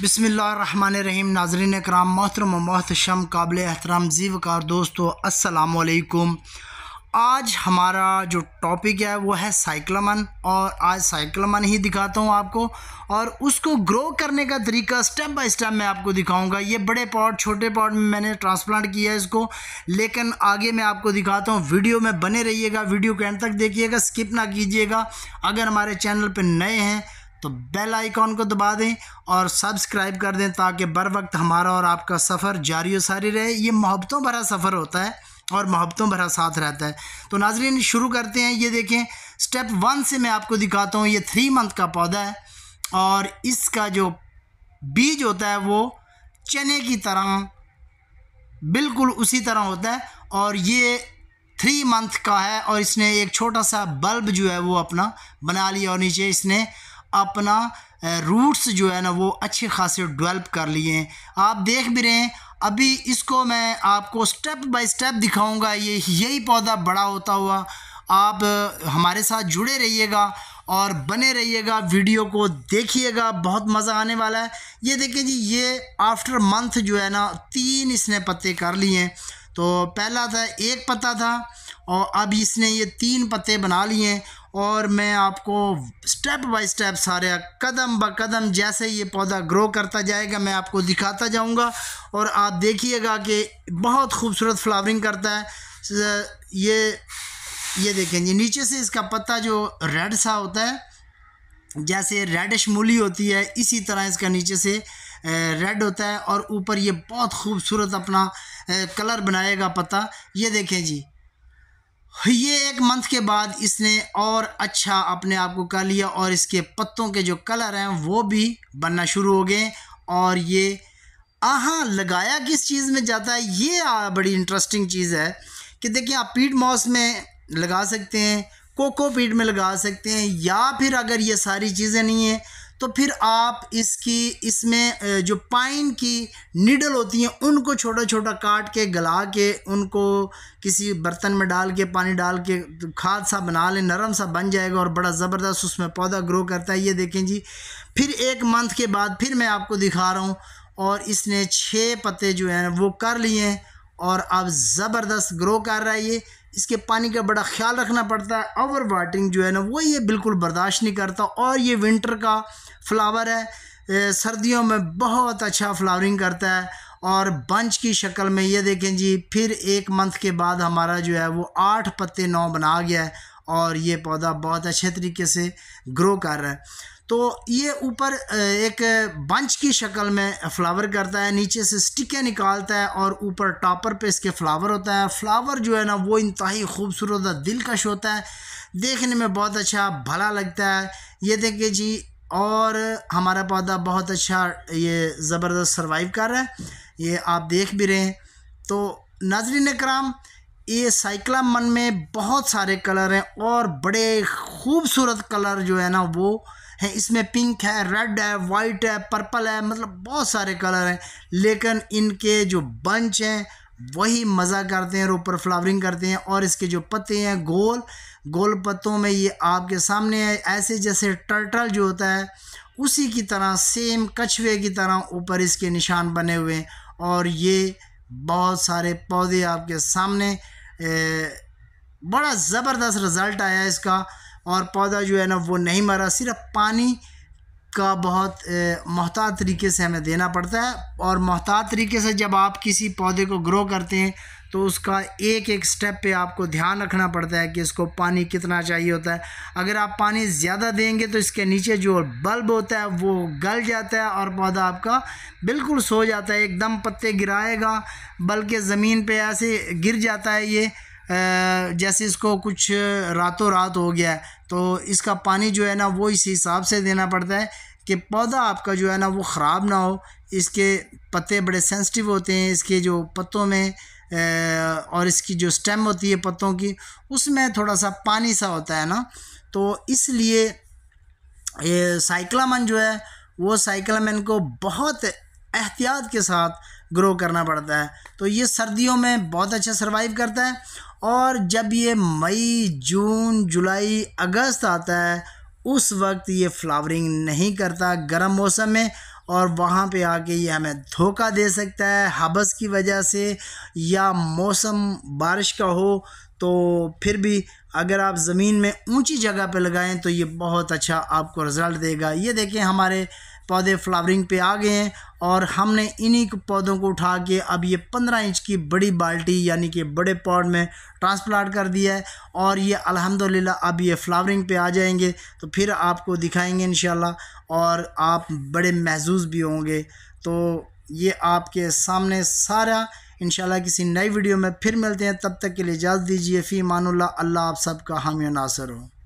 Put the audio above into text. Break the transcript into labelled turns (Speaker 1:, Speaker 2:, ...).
Speaker 1: बसमिल रहीम नाजरीन कराम मोहतरम मोहतशम काबिल एहतराम ज़ीवकार दोस्तों दोस्तों असलकुम आज हमारा जो टॉपिक है वो है साइक्लामन और आज साइक्लमन ही दिखाता हूँ आपको और उसको ग्रो करने का तरीका स्टेप बाय स्टेप मैं आपको दिखाऊंगा ये बड़े पॉट छोटे पॉट में मैंने ट्रांसप्लांट किया है इसको लेकिन आगे मैं आपको दिखाता हूँ वीडियो में बने रहिएगा वीडियो के एंड तक देखिएगा स्किप ना कीजिएगा अगर हमारे चैनल पर नए हैं तो बेल आइकॉन को दबा दें और सब्सक्राइब कर दें ताकि बर वक्त हमारा और आपका सफ़र जारी सारी रहे ये मोहब्बतों भरा सफ़र होता है और मोहब्बतों भरा साथ रहता है तो नाजरीन शुरू करते हैं ये देखें स्टेप वन से मैं आपको दिखाता हूँ ये थ्री मंथ का पौधा है और इसका जो बीज होता है वो चने की तरह बिल्कुल उसी तरह होता है और ये थ्री मंथ का है और इसने एक छोटा सा बल्ब जो है वो अपना बना लिया और नीचे इसने अपना रूट्स जो है ना वो अच्छे खासे डेवलप कर लिए हैं आप देख भी रहे हैं अभी इसको मैं आपको स्टेप बाय स्टेप दिखाऊंगा ये यही पौधा बड़ा होता हुआ आप हमारे साथ जुड़े रहिएगा और बने रहिएगा वीडियो को देखिएगा बहुत मज़ा आने वाला है ये देखें जी ये आफ्टर मंथ जो है ना तीन इसने पत्ते कर लिए हैं तो पहला था एक पत्ता था और अब इसने ये तीन पत्ते बना लिए हैं और मैं आपको स्टेप बाय स्टेप सारे कदम ब कदम जैसे ये पौधा ग्रो करता जाएगा मैं आपको दिखाता जाऊंगा और आप देखिएगा कि बहुत खूबसूरत फ्लावरिंग करता है ये ये देखें जी नीचे से इसका पत्ता जो रेड सा होता है जैसे रेडिश मूली होती है इसी तरह इसका नीचे से रेड होता है और ऊपर ये बहुत खूबसूरत अपना कलर बनाएगा पता ये देखें जी ये एक मंथ के बाद इसने और अच्छा अपने आप को कर लिया और इसके पत्तों के जो कलर हैं वो भी बनना शुरू हो गए और ये आहाँ लगाया किस चीज़ में जाता है ये बड़ी इंटरेस्टिंग चीज़ है कि देखिए आप पीट मॉस में लगा सकते हैं कोको पीट में लगा सकते हैं या फिर अगर ये सारी चीज़ें नहीं हैं तो फिर आप इसकी इसमें जो पाइन की निडल होती हैं उनको छोटा छोटा काट के गला के उनको किसी बर्तन में डाल के पानी डाल के खाद सा बना लें नरम सा बन जाएगा और बड़ा ज़बरदस्त उसमें पौधा ग्रो करता है ये देखें जी फिर एक मंथ के बाद फिर मैं आपको दिखा रहा हूँ और इसने छः पत्ते जो हैं वो कर लिए हैं और अब ज़बरदस्त ग्रो कर रहा है ये इसके पानी का बड़ा ख्याल रखना पड़ता है ओवर वाटरिंग जो है ना वो ये बिल्कुल बर्दाश्त नहीं करता और ये विंटर का फ्लावर है सर्दियों में बहुत अच्छा फ्लावरिंग करता है और बंच की शक्ल में ये देखें जी फिर एक मंथ के बाद हमारा जो है वो आठ पत्ते नौ बना गया है और ये पौधा बहुत अच्छे तरीके से ग्रो कर रहा है तो ये ऊपर एक बंच की शक्ल में फ्लावर करता है नीचे से स्टिकें निकालता है और ऊपर टॉपर पे इसके फ्लावर होता है फ्लावर जो है ना वो इंतहाई खूबसूरत और दिलकश होता है देखने में बहुत अच्छा भला लगता है ये देखिए जी और हमारा पौधा बहुत अच्छा ये ज़बरदस्त सर्वाइव कर रहा है ये आप देख भी रहे हैं तो नजरिन कराम ये साइकिला मन में बहुत सारे कलर हैं और बड़े खूबसूरत कलर जो है ना वो है इसमें पिंक है रेड है वाइट है पर्पल है मतलब बहुत सारे कलर हैं लेकिन इनके जो बंच हैं वही मज़ा करते हैं और ऊपर फ्लावरिंग करते हैं और इसके जो पत्ते हैं गोल गोल पत्तों में ये आपके सामने है ऐसे जैसे टर्टल जो होता है उसी की तरह सेम कछुए की तरह ऊपर इसके निशान बने हुए हैं और ये बहुत सारे पौधे आपके सामने ए, बड़ा ज़बरदस्त रिज़ल्ट आया इसका और पौधा जो है ना वो नहीं मरा सिर्फ पानी का बहुत महतात तरीके से हमें देना पड़ता है और महतात तरीके से जब आप किसी पौधे को ग्रो करते हैं तो उसका एक एक स्टेप पे आपको ध्यान रखना पड़ता है कि इसको पानी कितना चाहिए होता है अगर आप पानी ज़्यादा देंगे तो इसके नीचे जो बल्ब होता है वो गल जाता है और पौधा आपका बिल्कुल सो जाता है एकदम पत्ते गिराएगा बल्कि ज़मीन पे ऐसे गिर जाता है ये जैसे इसको कुछ रातों रात हो गया तो इसका पानी जो है ना वो इस हिसाब से देना पड़ता है कि पौधा आपका जो है ना वो ख़राब ना हो इसके पत्ते बड़े सेंसिटिव होते हैं इसके जो पत्तों में और इसकी जो स्टेम होती है पत्तों की उसमें थोड़ा सा पानी सा होता है ना तो इसलिए ये साइक्लामन जो है वो साइक्लामन को बहुत एहतियात के साथ ग्रो करना पड़ता है तो ये सर्दियों में बहुत अच्छा सर्वाइव करता है और जब ये मई जून जुलाई अगस्त आता है उस वक्त ये फ्लावरिंग नहीं करता गर्म मौसम में और वहाँ पे आके ये हमें धोखा दे सकता है हबस की वजह से या मौसम बारिश का हो तो फिर भी अगर आप ज़मीन में ऊंची जगह पे लगाएं तो ये बहुत अच्छा आपको रिज़ल्ट देगा ये देखें हमारे पौधे फ्लावरिंग पे आ गए हैं और हमने इन्हीं पौधों को उठा के अब ये पंद्रह इंच की बड़ी बाल्टी यानी कि बड़े पॉड में ट्रांसप्लांट कर दिया है और ये अल्हम्दुलिल्लाह अब ये फ्लावरिंग पे आ जाएंगे तो फिर आपको दिखाएंगे इन और आप बड़े महजूज भी होंगे तो ये आपके सामने सारा इन किसी नई वीडियो में फिर मिलते हैं तब तक के लिए इजाज़त दीजिए फ़ी मानुल्ला अल्लाह आप सबका हामी नासर हो